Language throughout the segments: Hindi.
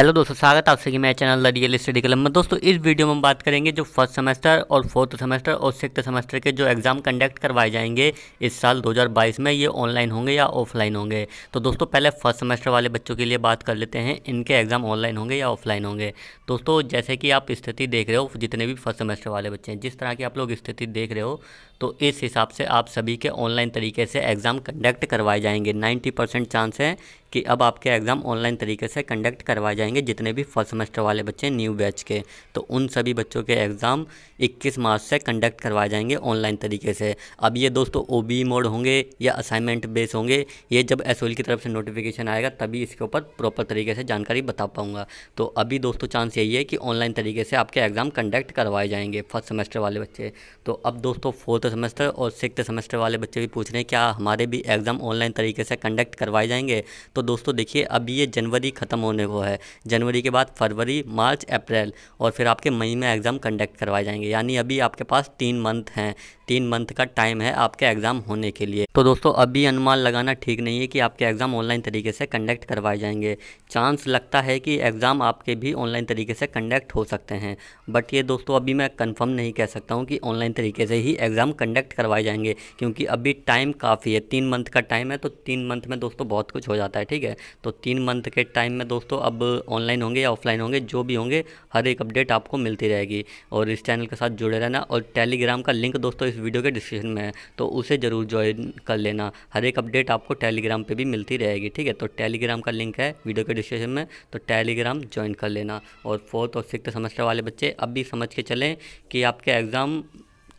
हेलो दोस्तों स्वागत है आप सभी मेरे channel the real study club में दोस्तों इस वीडियो में हम बात करेंगे जो फर्स्ट सेमेस्टर और फोर्थ सेमेस्टर और सिक्स सेमेस्टर के जो एग्ज़ाम कंडक्ट करवाए जाएंगे इस साल 2022 में ये ऑनलाइन होंगे या ऑफलाइन होंगे तो दोस्तों पहले फर्स्ट सेमेस्टर वाले बच्चों के लिए बात कर लेते हैं इनके एग्ज़ाम ऑनलाइन होंगे या ऑफलाइन होंगे दोस्तों जैसे कि आप स्थिति देख रहे हो जितने भी फर्स्ट सेमेस्टर वाले बच्चे हैं जिस तरह की आप लोग स्थिति देख रहे हो तो इस हिसाब से आप सभी के ऑनलाइन तरीके से एग्ज़ाम कंडक्ट करवाए जाएंगे 90 परसेंट चांस है कि अब आपके एग्ज़ाम ऑनलाइन तरीके से कंडक्ट करवाए जाएंगे जितने भी फर्स्ट सेमेस्टर वाले बच्चे न्यू बैच के तो उन सभी बच्चों के एग्ज़ाम 21 मार्च से कंडक्ट करवाए जाएंगे ऑनलाइन तरीके से अब ये दोस्तों ओ बी मोड होंगे या असाइनमेंट बेस होंगे ये जब एस की तरफ से नोटिफिकेशन आएगा तभी इसके ऊपर प्रॉपर तरीके से जानकारी बता पाऊँगा तो अभी दोस्तों चांस यही है कि ऑनलाइन तरीके से आपके एग्ज़ाम कंडक्ट करवाए जाएंगे फर्स्ट सेमेस्टर वाले बच्चे तो अब दोस्तों फोर्थ सेमेस्टर और सिक्स सेमेस्टर वाले बच्चे भी पूछ रहे हैं क्या हमारे भी एग्ज़ाम ऑनलाइन तरीके से कंडक्ट करवाए जाएंगे तो दोस्तों देखिए अभी ये जनवरी ख़त्म होने को है जनवरी के बाद फरवरी मार्च अप्रैल और फिर आपके मई में एग्ज़ाम कंडक्ट करवाए जाएंगे यानी अभी आपके पास तीन मंथ हैं तीन मंथ का टाइम है आपके एग्ज़ाम होने के लिए तो दोस्तों अभी अनुमान लगाना ठीक नहीं है कि आपके एग्ज़ाम ऑनलाइन तरीके से कंडक्ट करवाए जाएंगे चांस लगता है कि एग्ज़ाम आपके भी ऑनलाइन तरीके से कंडक्ट हो सकते हैं बट ये दोस्तों अभी मैं कंफर्म नहीं कह सकता हूँ कि ऑनलाइन तरीके से ही एग्ज़ाम कंडक्ट करवाए जाएंगे क्योंकि अभी टाइम काफ़ी है तीन मंथ का टाइम है तो तीन मंथ में दोस्तों बहुत कुछ हो जाता है ठीक है तो तीन मंथ के टाइम में दोस्तों अब ऑनलाइन होंगे या ऑफलाइन होंगे जो भी होंगे हर एक अपडेट आपको मिलती रहेगी और इस चैनल के साथ जुड़े रहना और टेलीग्राम का लिंक दोस्तों इस वीडियो के डिस्क्रिप्शन में है तो उसे ज़रूर ज्वाइन कर लेना हर एक अपडेट आपको टेलीग्राम पर भी मिलती रहेगी ठीक है तो टेलीग्राम का लिंक है वीडियो के डिस्क्रिप्शन में तो टेलीग्राम ज्वाइन कर लेना और फोर्थ और सिक्स सेमेस्टर वाले बच्चे अब भी समझ के चलें कि आपके एग्ज़ाम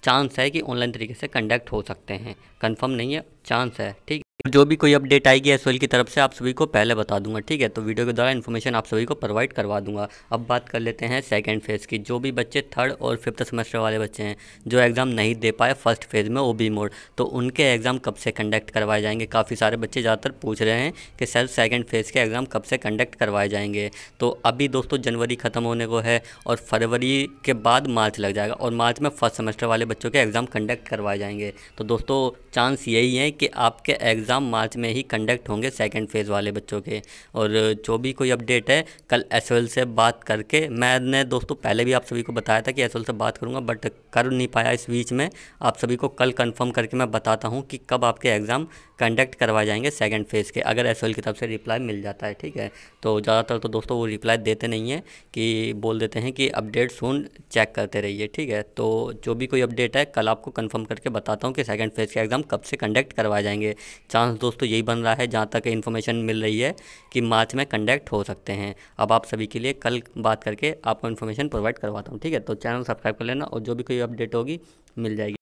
चांस है कि ऑनलाइन तरीके से कंडक्ट हो सकते हैं कंफर्म नहीं है चांस है ठीक जो भी कोई अपडेट आएगी एस की तरफ से आप सभी को पहले बता दूंगा ठीक है तो वीडियो के द्वारा इन्फॉर्मेशन आप सभी को प्रोवाइड करवा दूंगा अब बात कर लेते हैं सेकेंड फेज़ की जो भी बच्चे थर्ड और फिफ्थ सेमेस्टर वाले बच्चे हैं जो एग्ज़ाम नहीं दे पाए फर्स्ट फेज़ में ओ बी मोड तो उनके एग्ज़ाम कब से कंडक्ट करवाए जाएंगे काफ़ी सारे बच्चे ज़्यादातर पूछ रहे हैं कि सर सेकेंड फेज़ के एग्ज़ाम कब से कंडक्ट करवाए जाएंगे तो अभी दोस्तों जनवरी ख़त्म होने को है और फरवरी के बाद मार्च लग जाएगा और मार्च में फर्स्ट सेमेस्टर वाले बच्चों के एग्ज़ाम कंडक्ट करवाए जाएंगे तो दोस्तों चांस यही है कि आपके एग्ज़ाम एग्ज़ाम मार्च में ही कंडक्ट होंगे सेकेंड फेज़ वाले बच्चों के और जो भी कोई अपडेट है कल एस से बात करके मैंने दोस्तों पहले भी आप सभी को बताया था कि एस से बात करूँगा बट कर नहीं पाया इस बीच में आप सभी को कल कन्फर्म करके मैं बताता हूँ कि कब आपके एग्ज़ाम कंडक्ट करवाए जाएंगे सेकेंड फेज़ के अगर एस की तरफ से रिप्लाई मिल जाता है ठीक है तो ज़्यादातर तो दोस्तों वो रिप्लाई देते नहीं है कि बोल देते हैं कि अपडेट सुन चेक करते रहिए ठीक है तो जो भी कोई अपडेट है कल आपको कन्फर्म करके बताता हूँ कि सेकेंड फेज़ के एग्ज़ाम कब से कंडक्ट करवाए जाएंगे चांस दोस्तों यही बन रहा है जहाँ तक इन्फॉर्मेशन मिल रही है कि मार्च में कंडक्ट हो सकते हैं अब आप सभी के लिए कल बात करके आपको इन्फॉर्मेशन प्रोवाइड करवाता हूँ ठीक है तो चैनल सब्सक्राइब कर लेना और जो भी कोई अपडेट होगी मिल जाएगी